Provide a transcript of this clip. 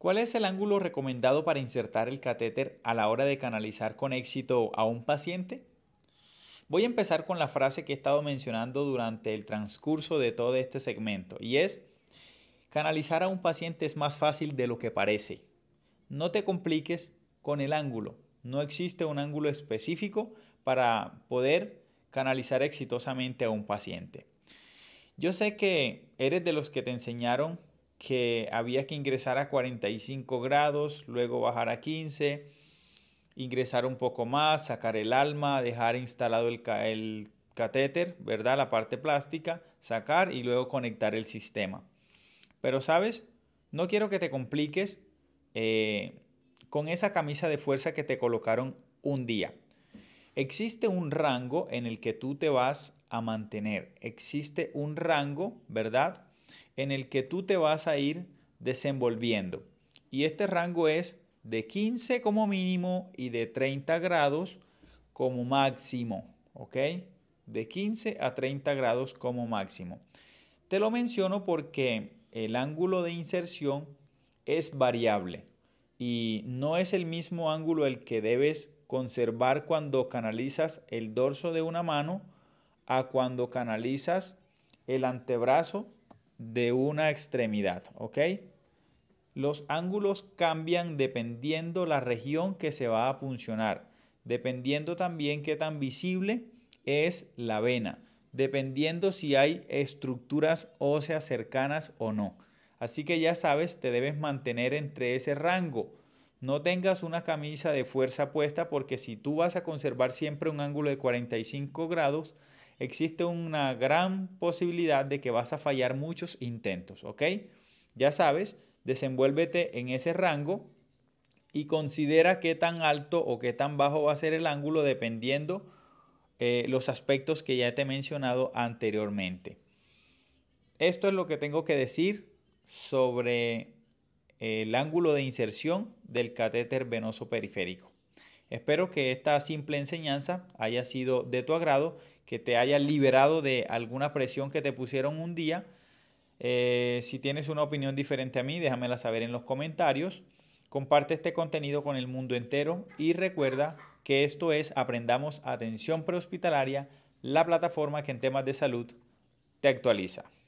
¿Cuál es el ángulo recomendado para insertar el catéter a la hora de canalizar con éxito a un paciente? Voy a empezar con la frase que he estado mencionando durante el transcurso de todo este segmento y es, canalizar a un paciente es más fácil de lo que parece. No te compliques con el ángulo. No existe un ángulo específico para poder canalizar exitosamente a un paciente. Yo sé que eres de los que te enseñaron que había que ingresar a 45 grados, luego bajar a 15, ingresar un poco más, sacar el alma, dejar instalado el, catéter, ¿verdad? La parte plástica, sacar y luego conectar el sistema. Pero, ¿sabes? No quiero que te compliques eh, con esa camisa de fuerza que te colocaron un día. Existe un rango en el que tú te vas a mantener. Existe un rango, ¿verdad? en el que tú te vas a ir desenvolviendo. Y este rango es de 15 como mínimo y de 30 grados como máximo, ¿ok? De 15 a 30 grados como máximo. Te lo menciono porque el ángulo de inserción es variable y no es el mismo ángulo el que debes conservar cuando canalizas el dorso de una mano a cuando canalizas el antebrazo de una extremidad, ¿ok? Los ángulos cambian dependiendo la región que se va a puncionar, dependiendo también qué tan visible es la vena, dependiendo si hay estructuras óseas cercanas o no. Así que ya sabes, te debes mantener entre ese rango. No tengas una camisa de fuerza puesta porque si tú vas a conservar siempre un ángulo de 45 grados, existe una gran posibilidad de que vas a fallar muchos intentos, ¿ok? Ya sabes, desenvuélvete en ese rango y considera qué tan alto o qué tan bajo va a ser el ángulo dependiendo eh, los aspectos que ya te he mencionado anteriormente. Esto es lo que tengo que decir sobre el ángulo de inserción del catéter venoso periférico. Espero que esta simple enseñanza haya sido de tu agrado, que te haya liberado de alguna presión que te pusieron un día. Eh, si tienes una opinión diferente a mí, déjamela saber en los comentarios. Comparte este contenido con el mundo entero y recuerda que esto es Aprendamos Atención Prehospitalaria, la plataforma que en temas de salud te actualiza.